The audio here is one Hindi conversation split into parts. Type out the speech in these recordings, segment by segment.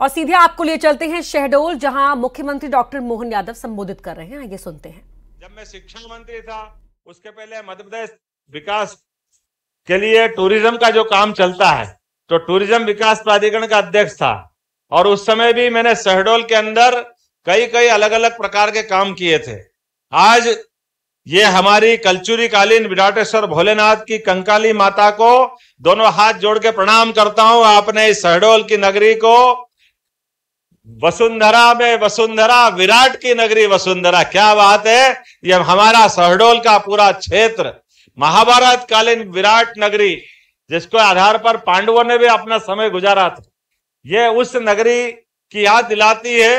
और सीधे आपको लिए चलते हैं शहडोल जहां मुख्यमंत्री डॉक्टर मोहन यादव संबोधित कर रहे हैं आइए सुनते हैं जब मैं शिक्षा मंत्री था उसके पहले मध्यप्रदेश विकास के लिए टूरिज्म का जो काम चलता है तो टूरिज्म विकास प्राधिकरण का अध्यक्ष था और उस समय भी मैंने शहडोल के अंदर कई कई अलग अलग प्रकार के काम किए थे आज ये हमारी कल्चुरी कालीन विराटेश्वर भोलेनाथ की कंकाली माता को दोनों हाथ जोड़ के प्रणाम करता हूं आपने इस शहडोल की नगरी को वसुंधरा में वसुंधरा विराट की नगरी वसुंधरा क्या बात है ये हमारा शहडोल का पूरा क्षेत्र महाभारत कालीन विराट नगरी जिसको आधार पर पांडवों ने भी अपना समय गुजारा था ये उस नगरी की याद दिलाती है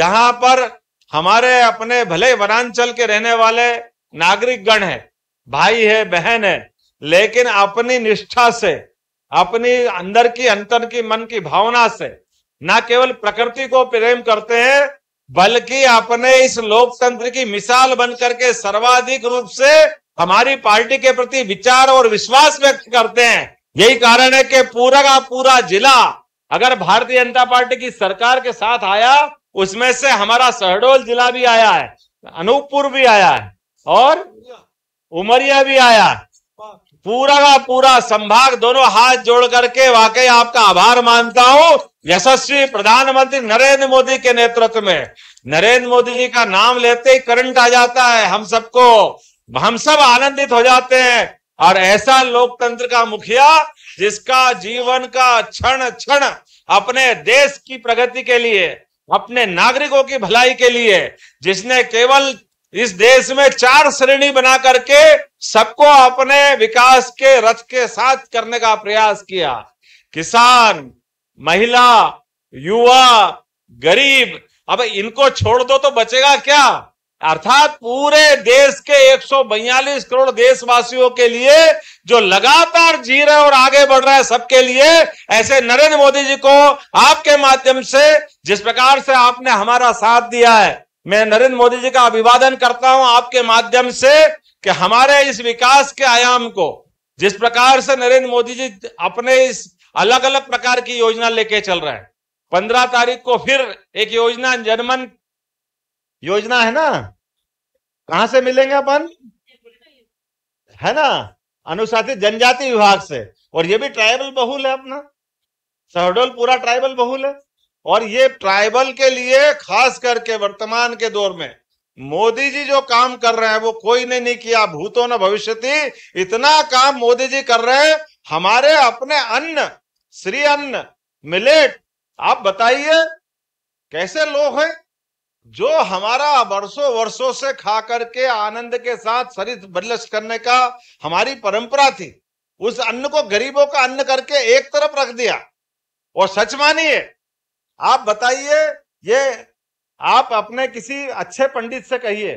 जहां पर हमारे अपने भले वनांचल के रहने वाले नागरिक गण है भाई है बहन है लेकिन अपनी निष्ठा से अपनी अंदर की अंतर की मन की भावना से न केवल प्रकृति को प्रेम करते हैं बल्कि अपने इस लोकतंत्र की मिसाल बनकर के सर्वाधिक रूप से हमारी पार्टी के प्रति विचार और विश्वास व्यक्त करते हैं यही कारण है कि पूरा का पूरा जिला अगर भारतीय जनता पार्टी की सरकार के साथ आया उसमें से हमारा शहडोल जिला भी आया है अनूपपुर भी आया है और उमरिया भी आया है पूरा का पूरा संभाग दोनों हाथ जोड़ करके वाकई आपका आभार मानता हूं यशस्वी प्रधानमंत्री नरेंद्र मोदी के नेतृत्व में नरेंद्र मोदी जी का नाम लेते ही करंट आ जाता है हम सबको हम सब आनंदित हो जाते हैं और ऐसा लोकतंत्र का मुखिया जिसका जीवन का क्षण क्षण अपने देश की प्रगति के लिए अपने नागरिकों की भलाई के लिए जिसने केवल इस देश में चार श्रेणी बना करके सबको अपने विकास के रथ के साथ करने का प्रयास किया किसान महिला युवा गरीब अब इनको छोड़ दो तो बचेगा क्या अर्थात पूरे देश के एक करोड़ देशवासियों के लिए जो लगातार जी रहे और आगे बढ़ रहे हैं सबके लिए ऐसे नरेंद्र मोदी जी को आपके माध्यम से जिस प्रकार से आपने हमारा साथ दिया है मैं नरेंद्र मोदी जी का अभिवादन करता हूं आपके माध्यम से कि हमारे इस विकास के आयाम को जिस प्रकार से नरेंद्र मोदी जी अपने इस अलग अलग प्रकार की योजना लेके चल रहा है पंद्रह तारीख को फिर एक योजना जनमन योजना है ना कहा से मिलेंगे अपन है ना अनुशासित जनजाति विभाग से और ये भी ट्राइबल बहुल है अपना शहडोल पूरा ट्राइबल बहुल है और ये ट्राइबल के लिए खास करके वर्तमान के दौर में मोदी जी जो काम कर रहे हैं वो कोई ने नहीं किया भूतो न भविष्य इतना काम मोदी जी कर रहे हैं हमारे अपने अन्न श्री अन्न मिलेट आप बताइए कैसे लोग हैं जो हमारा वर्षों वर्षों से खा करके आनंद के साथ शरीर बदलश करने का हमारी परंपरा थी उस अन्न को गरीबों का अन्न करके एक तरफ रख दिया और सच मानिए आप बताइए ये आप अपने किसी अच्छे पंडित से कहिए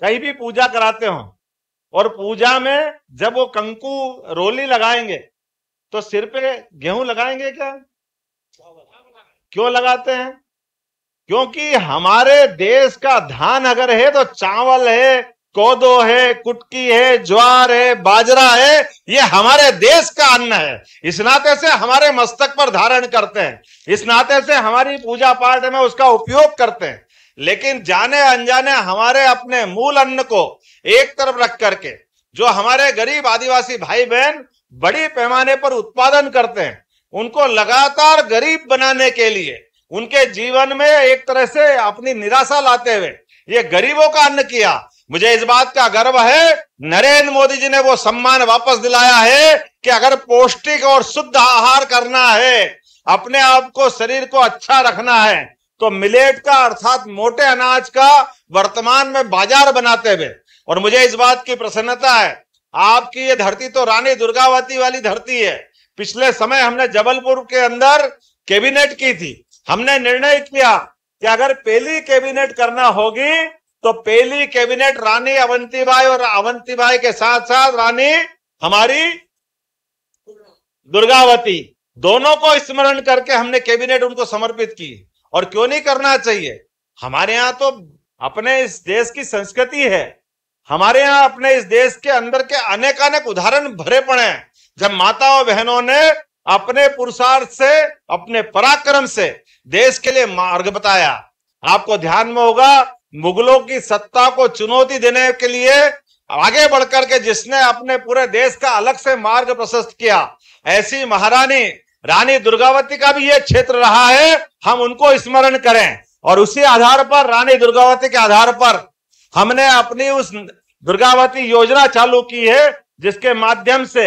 कहीं भी पूजा कराते हो और पूजा में जब वो कंकु रोली लगाएंगे तो सिर पे गेहूं लगाएंगे क्या क्यों लगाते हैं क्योंकि हमारे देश का धान अगर है तो चावल है कोदो है कुटकी है ज्वार है बाजरा है ये हमारे देश का अन्न है इस नाते से हमारे मस्तक पर धारण करते हैं इस नाते से हमारी पूजा पाठ में उसका उपयोग करते हैं लेकिन जाने अनजाने हमारे अपने मूल अन्न को एक तरफ रख करके जो हमारे गरीब आदिवासी भाई बहन बड़े पैमाने पर उत्पादन करते हैं उनको लगातार गरीब बनाने के लिए उनके जीवन में एक तरह से अपनी निराशा लाते हुए ये गरीबों का अन्न किया मुझे इस बात का गर्व है नरेंद्र मोदी जी ने वो सम्मान वापस दिलाया है कि अगर पौष्टिक और शुद्ध आहार करना है अपने आप को शरीर को अच्छा रखना है तो मिलेट का अर्थात मोटे अनाज का वर्तमान में बाजार बनाते हुए और मुझे इस बात की प्रसन्नता है आपकी ये धरती तो रानी दुर्गावती वाली धरती है पिछले समय हमने जबलपुर के अंदर कैबिनेट की थी हमने निर्णय किया कि अगर पहली कैबिनेट करना होगी तो पहली कैबिनेट रानी अवंतीबाई और अवंतीबाई के साथ साथ रानी हमारी दुर्गावती दोनों को स्मरण करके हमने कैबिनेट उनको समर्पित की और क्यों नहीं करना चाहिए हमारे यहाँ तो अपने इस देश की संस्कृति है हमारे यहाँ अपने इस देश के अंदर के अनेक अनेक उदाहरण भरे पड़े हैं जब माता और बहनों ने अपने पुरुषार्थ से अपने पराक्रम से देश के लिए मार्ग बताया आपको ध्यान में होगा मुगलों की सत्ता को चुनौती देने के लिए आगे बढ़कर के जिसने अपने पूरे देश का अलग से मार्ग प्रशस्त किया ऐसी महारानी रानी दुर्गावती का भी ये क्षेत्र रहा है हम उनको स्मरण करें और उसी आधार पर रानी दुर्गावती के आधार पर हमने अपनी उस दुर्गावती योजना चालू की है जिसके माध्यम से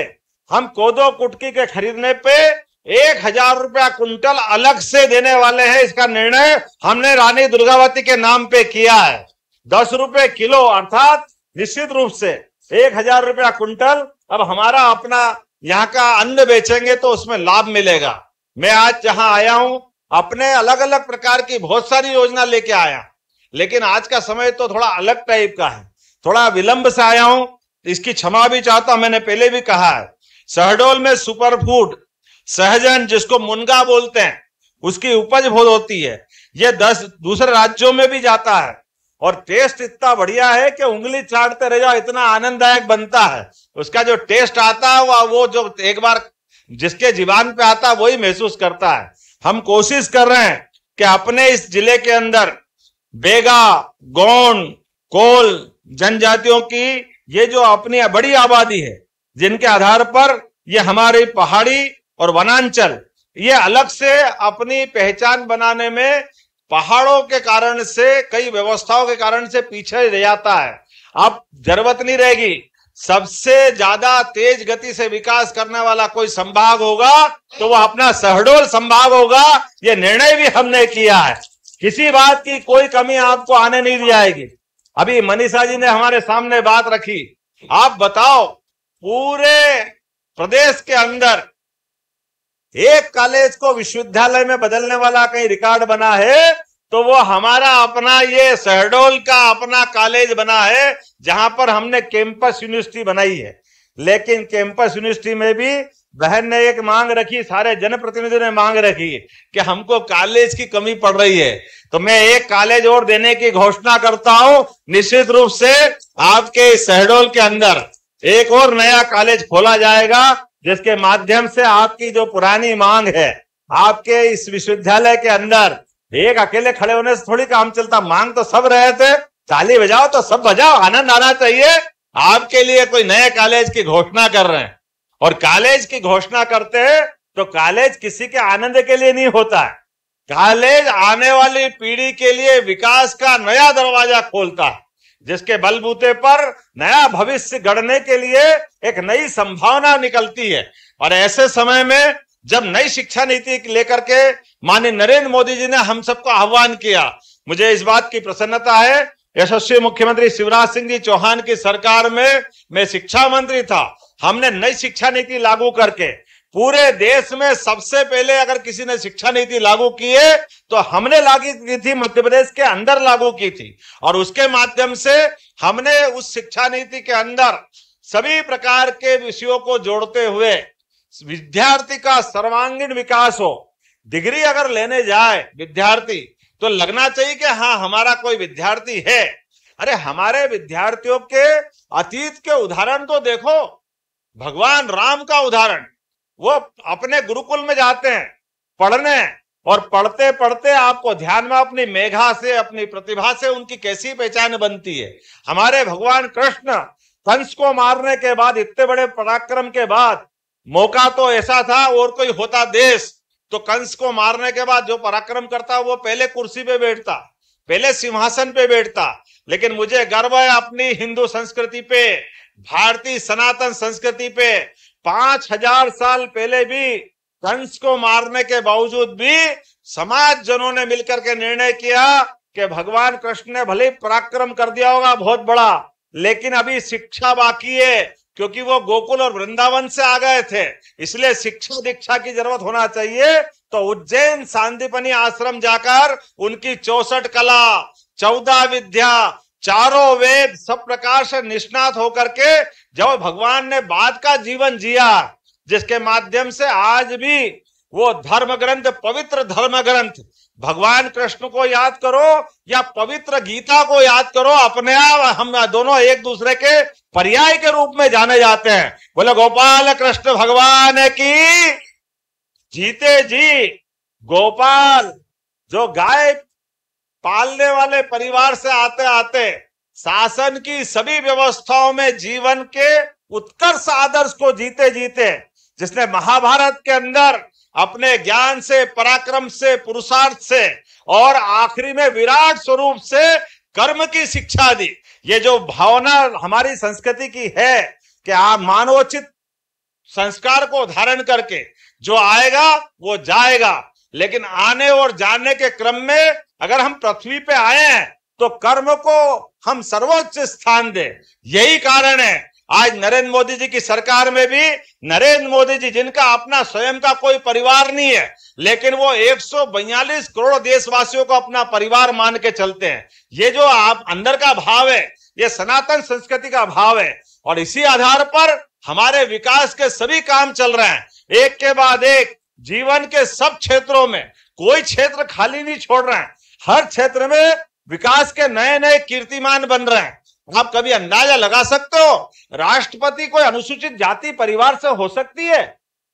हम कोदो कुटकी के खरीदने पे एक हजार रुपया कुंटल अलग से देने वाले हैं इसका निर्णय हमने रानी दुर्गावती के नाम पे किया है दस रुपए किलो अर्थात निश्चित रूप से एक हजार रुपया कुंटल अब हमारा अपना यहाँ का अन्न बेचेंगे तो उसमें लाभ मिलेगा मैं आज जहाँ आया हूँ अपने अलग अलग प्रकार की बहुत सारी योजना लेके आया लेकिन आज का समय तो थोड़ा अलग टाइप का है थोड़ा विलंब से आया हूं इसकी क्षमा भी चाहता हूं मैंने पहले भी कहा है शहडोल में सुपर फूड सहजन जिसको मुनगा बोलते हैं उसकी उपज बहुत होती है ये दस दूसरे राज्यों में भी जाता है और टेस्ट इतना बढ़िया है कि उंगली चाटते रह जाओ इतना आनंददायक बनता है उसका जो टेस्ट आता है वह वो जो एक बार जिसके जीवान पे आता है वही महसूस करता है हम कोशिश कर रहे हैं कि अपने इस जिले के अंदर बेगा गोंड कोल जनजातियों की ये जो अपनी बड़ी आबादी है जिनके आधार पर ये हमारे पहाड़ी और वनांचल ये अलग से अपनी पहचान बनाने में पहाड़ों के कारण से कई व्यवस्थाओं के कारण से पीछे रह जाता है अब जरूरत नहीं रहेगी सबसे ज्यादा तेज गति से विकास करने वाला कोई संभाग होगा तो वह अपना सहडोल संभाग होगा यह निर्णय भी हमने किया है किसी बात की कोई कमी आपको आने नहीं दी जाएगी अभी मनीषा जी ने हमारे सामने बात रखी आप बताओ पूरे प्रदेश के अंदर एक कॉलेज को विश्वविद्यालय में बदलने वाला कहीं रिकॉर्ड बना है तो वो हमारा अपना ये शहडोल का अपना कॉलेज बना है जहां पर हमने कैंपस यूनिवर्सिटी बनाई है लेकिन कैंपस यूनिवर्सिटी में भी बहन ने एक मांग रखी सारे जनप्रतिनिधि ने मांग रखी कि हमको कॉलेज की कमी पड़ रही है तो मैं एक कॉलेज और देने की घोषणा करता हूं निश्चित रूप से आपके शहडोल के अंदर एक और नया कॉलेज खोला जाएगा जिसके माध्यम से आपकी जो पुरानी मांग है आपके इस विश्वविद्यालय के अंदर एक अकेले खड़े होने से थोड़ी काम चलता मांग तो सब रहे थे ताली बजाओ तो सब बजाओ आनंद आना चाहिए आपके लिए कोई नए कॉलेज की घोषणा कर रहे हैं और कॉलेज की घोषणा करते हैं तो कॉलेज किसी के आनंद के लिए नहीं होता है कॉलेज आने वाली पीढ़ी के लिए विकास का नया दरवाजा खोलता है जिसके बलबूते पर नया भविष्य गढ़ने के लिए एक नई संभावना निकलती है और ऐसे समय में जब नई शिक्षा नीति लेकर के माननीय नरेंद्र मोदी जी ने हम सबको आह्वान किया मुझे इस बात की प्रसन्नता है यशस्वी मुख्यमंत्री शिवराज सिंह जी चौहान की सरकार में मैं शिक्षा मंत्री था हमने नई शिक्षा नीति लागू करके पूरे देश में सबसे पहले अगर किसी ने शिक्षा नीति लागू की है तो हमने लागू की थी मध्य प्रदेश के अंदर लागू की थी और उसके माध्यम से हमने उस शिक्षा नीति के अंदर सभी प्रकार के विषयों को जोड़ते हुए विद्यार्थी का सर्वांगीण विकास हो डिग्री अगर लेने जाए विद्यार्थी तो लगना चाहिए कि हाँ हमारा कोई विद्यार्थी है अरे हमारे विद्यार्थियों के अतीत के उदाहरण तो देखो भगवान राम का उदाहरण वो अपने गुरुकुल में जाते हैं पढ़ने और पढ़ते पढ़ते आपको ध्यान में अपनी मेघा से अपनी प्रतिभा से उनकी कैसी पहचान बनती है हमारे भगवान कृष्ण कंस को मारने के बाद इतने बड़े पराक्रम के बाद मौका तो ऐसा था और कोई होता देश तो कंस को मारने के बाद जो पराक्रम करता वो पहले कुर्सी पे बैठता पहले सिंहासन पे बैठता लेकिन मुझे गर्व है अपनी हिंदू संस्कृति पे भारतीय सनातन संस्कृति पे पांच हजार साल पहले भी कंस को मारने के बावजूद भी समाज जनों ने मिलकर के निर्णय किया कि भगवान कृष्ण ने भले पराक्रम कर दिया होगा बहुत बड़ा लेकिन अभी शिक्षा बाकी है क्योंकि वो गोकुल और वृंदावन से आ गए थे इसलिए शिक्षा दीक्षा की जरूरत होना चाहिए तो उज्जैन शांतिपनी आश्रम जाकर उनकी चौसठ कला चौदह विद्या चारों वेद सब प्रकार से निष्णात होकर के जब भगवान ने बाद का जीवन जिया जिसके माध्यम से आज भी वो धर्म ग्रंथ पवित्र धर्म ग्रंथ भगवान कृष्ण को याद करो या पवित्र गीता को याद करो अपने आप हम दोनों एक दूसरे के पर्याय के रूप में जाने जाते हैं बोले गोपाल कृष्ण भगवान की जीते जी गोपाल जो गाय पालने वाले परिवार से आते आते शासन की सभी व्यवस्थाओं में जीवन के उत्कर्ष आदर्श को जीते जीते जिसने महाभारत के अंदर अपने ज्ञान से पराक्रम से पुरुषार्थ से और आखिरी में विराट स्वरूप से कर्म की शिक्षा दी ये जो भावना हमारी संस्कृति की है कि आप मानवोचित संस्कार को धारण करके जो आएगा वो जाएगा लेकिन आने और जाने के क्रम में अगर हम पृथ्वी पे आए हैं तो कर्म को हम सर्वोच्च स्थान दे यही कारण है आज नरेंद्र मोदी जी की सरकार में भी नरेंद्र मोदी जी जिनका अपना स्वयं का कोई परिवार नहीं है लेकिन वो एक करोड़ देशवासियों को अपना परिवार मान के चलते हैं ये जो आप अंदर का भाव है ये सनातन संस्कृति का भाव है और इसी आधार पर हमारे विकास के सभी काम चल रहे हैं एक के बाद एक जीवन के सब क्षेत्रों में कोई क्षेत्र खाली नहीं छोड़ रहे हैं हर क्षेत्र में विकास के नए नए कीर्तिमान बन रहे हैं आप कभी अंदाजा लगा सकते हो राष्ट्रपति कोई अनुसूचित जाति परिवार से हो सकती है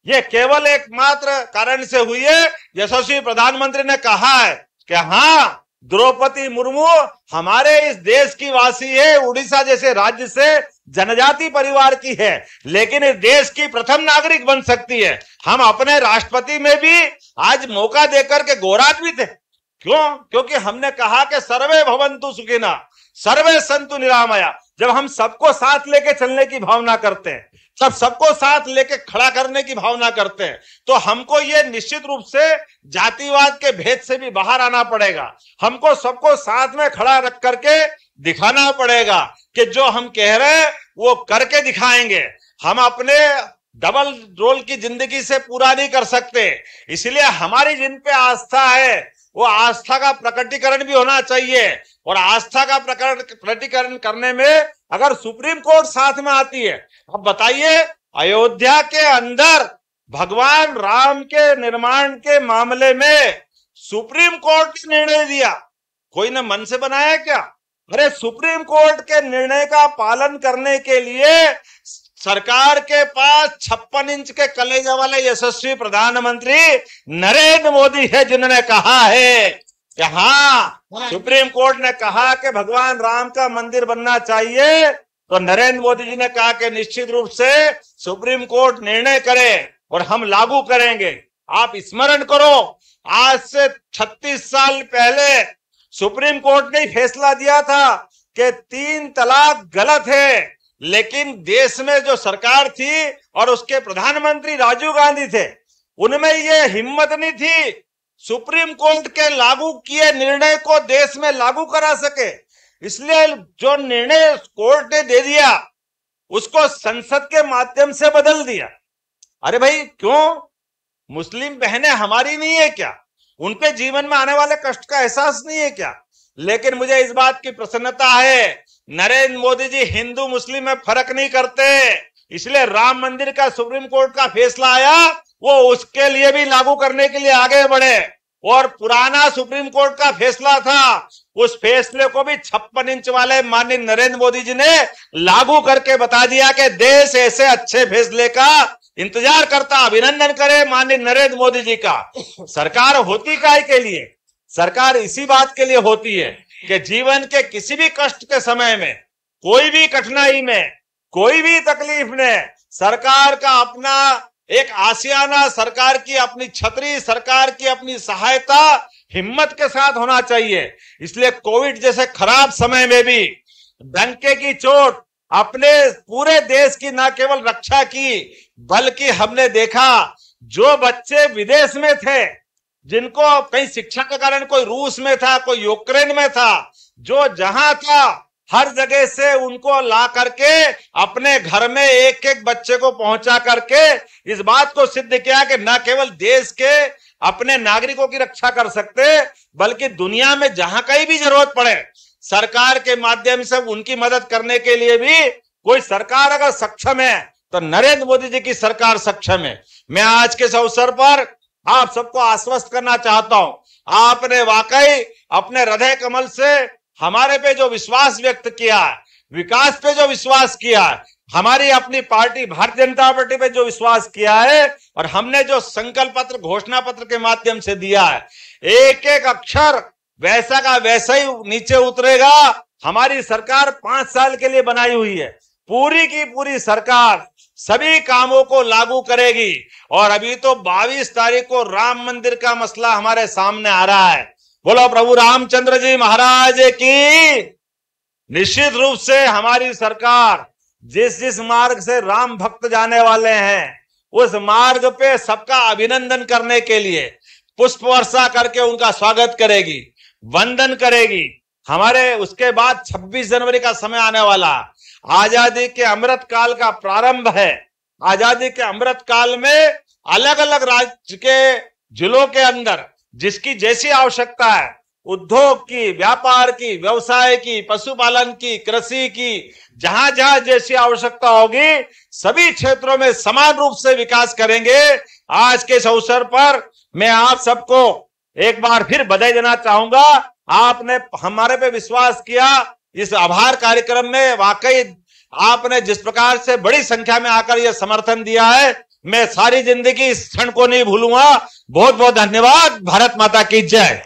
ये केवल एकमात्र कारण से हुई है यशस्वी प्रधानमंत्री ने कहा है कि हाँ द्रौपदी मुर्मू हमारे इस देश की वासी है उड़ीसा जैसे राज्य से जनजाति परिवार की है लेकिन इस देश की प्रथम नागरिक बन सकती है हम अपने राष्ट्रपति में भी आज मौका देकर के गोराज भी थे क्यों क्योंकि हमने कहा कि सर्वे भवंतु सुखिना सर्वे संतु निरामया जब हम सबको साथ लेके चलने की भावना करते हैं तब सबको साथ लेके खड़ा करने की भावना करते हैं तो हमको ये निश्चित रूप से जातिवाद के भेद से भी बाहर आना पड़ेगा हमको सबको साथ में खड़ा रख करके दिखाना पड़ेगा कि जो हम कह रहे हैं वो करके दिखाएंगे हम अपने डबल रोल की जिंदगी से पूरा नहीं कर सकते इसलिए हमारी जिन पे आस्था है वो आस्था का प्रकटीकरण भी होना चाहिए और आस्था का प्रकटीकरण करने में अगर सुप्रीम कोर्ट साथ में आती है अब बताइए अयोध्या के अंदर भगवान राम के निर्माण के मामले में सुप्रीम कोर्ट ने निर्णय दिया कोई ने मन से बनाया क्या अरे सुप्रीम कोर्ट के निर्णय का पालन करने के लिए सरकार के पास छप्पन इंच के कलेजा वाले यशस्वी प्रधानमंत्री नरेंद्र मोदी है जिन्होंने कहा है कि हाँ सुप्रीम कोर्ट ने कहा कि भगवान राम का मंदिर बनना चाहिए तो नरेंद्र मोदी जी ने कहा कि निश्चित रूप से सुप्रीम कोर्ट निर्णय करे और हम लागू करेंगे आप स्मरण करो आज से 36 साल पहले सुप्रीम कोर्ट ने फैसला दिया था कि तीन तलाक गलत है लेकिन देश में जो सरकार थी और उसके प्रधानमंत्री राजीव गांधी थे उनमें ये हिम्मत नहीं थी सुप्रीम कोर्ट के लागू किए निर्णय को देश में लागू करा सके इसलिए जो निर्णय कोर्ट ने दे दिया उसको संसद के माध्यम से बदल दिया अरे भाई क्यों मुस्लिम बहनें हमारी नहीं है क्या उनके जीवन में आने वाले कष्ट का एहसास नहीं है क्या लेकिन मुझे इस बात की प्रसन्नता है नरेंद्र मोदी जी हिंदू मुस्लिम में फर्क नहीं करते इसलिए राम मंदिर का सुप्रीम कोर्ट का फैसला आया वो उसके लिए भी लागू करने के लिए आगे बढ़े और पुराना सुप्रीम कोर्ट का फैसला था उस फैसले को भी छप्पन इंच वाले माननीय नरेंद्र मोदी जी ने लागू करके बता दिया कि देश ऐसे अच्छे फैसले का इंतजार करता अभिनंदन करे माननीय नरेंद्र मोदी जी का सरकार होती काय के लिए सरकार इसी बात के लिए होती है कि जीवन के किसी भी कष्ट के समय में कोई भी कठिनाई में कोई भी तकलीफ में सरकार का अपना एक आसियाना सरकार की अपनी छतरी सरकार की अपनी सहायता हिम्मत के साथ होना चाहिए इसलिए कोविड जैसे खराब समय में भी डंके की चोट अपने पूरे देश की ना केवल रक्षा की बल्कि हमने देखा जो बच्चे विदेश में थे जिनको कहीं शिक्षा के कारण कोई रूस में था कोई यूक्रेन में था जो जहां था हर जगह से उनको ला करके अपने घर में एक एक बच्चे को पहुंचा करके इस बात को सिद्ध किया कि न केवल देश के अपने नागरिकों की रक्षा कर सकते बल्कि दुनिया में जहां कहीं भी जरूरत पड़े सरकार के माध्यम से उनकी मदद करने के लिए भी कोई सरकार अगर सक्षम है तो नरेंद्र मोदी जी की सरकार सक्षम है मैं आज के इस अवसर पर आप सबको आश्वस्त करना चाहता हूं आपने वाकई अपने हृदय कमल से हमारे पे जो विश्वास व्यक्त किया है विकास पे जो विश्वास किया है हमारी अपनी पार्टी भारतीय जनता पार्टी पे जो विश्वास किया है और हमने जो संकल्प पत्र घोषणा पत्र के माध्यम से दिया है एक एक अक्षर वैसा का वैसा ही नीचे उतरेगा हमारी सरकार पांच साल के लिए बनाई हुई है पूरी की पूरी सरकार सभी कामों को लागू करेगी और अभी तो 22 तारीख को राम मंदिर का मसला हमारे सामने आ रहा है बोलो प्रभु रामचंद्र जी महाराज की निश्चित रूप से हमारी सरकार जिस जिस मार्ग से राम भक्त जाने वाले हैं उस मार्ग पे सबका अभिनंदन करने के लिए पुष्प वर्षा करके उनका स्वागत करेगी वंदन करेगी हमारे उसके बाद 26 जनवरी का समय आने वाला आजादी के अमृत काल का प्रारंभ है आजादी के अमृत काल में अलग अलग राज्य के जिलों के अंदर जिसकी जैसी आवश्यकता है उद्योग की व्यापार की व्यवसाय की पशुपालन की कृषि की जहां जहां जैसी आवश्यकता होगी सभी क्षेत्रों में समान रूप से विकास करेंगे आज के इस अवसर पर मैं आप सबको एक बार फिर बधाई देना चाहूंगा आपने हमारे पे विश्वास किया इस आभार कार्यक्रम में वाकई आपने जिस प्रकार से बड़ी संख्या में आकर यह समर्थन दिया है मैं सारी जिंदगी इस क्षण को नहीं भूलूंगा बहुत बहुत धन्यवाद भारत माता की जय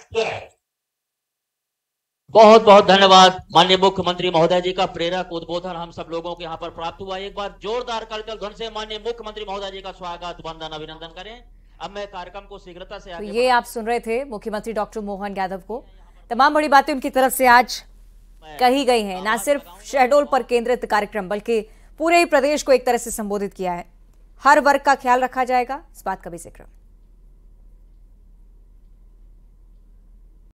बहुत बहुत धन्यवाद माननीय मुख्यमंत्री महोदय जी का प्रेरक उद्बोधन हम सब लोगों के यहाँ पर प्राप्त हुआ एक बार जोरदार कार्यक्रम ध्वन से माननीय मुख्यमंत्री महोदय जी का स्वागत वंदन अभिनंदन करें अब मैं कार्यक्रम को शीघ्रता से तो ये आप सुन रहे थे मुख्यमंत्री डॉक्टर मोहन यादव को तमाम बड़ी बातें उनकी तरफ से आज कही गई हैं ना सिर्फ शहडोल पर केंद्रित कार्यक्रम बल्कि पूरे ही प्रदेश को एक तरह से संबोधित किया है हर वर्ग का ख्याल रखा जाएगा इस बात का भी जिक्र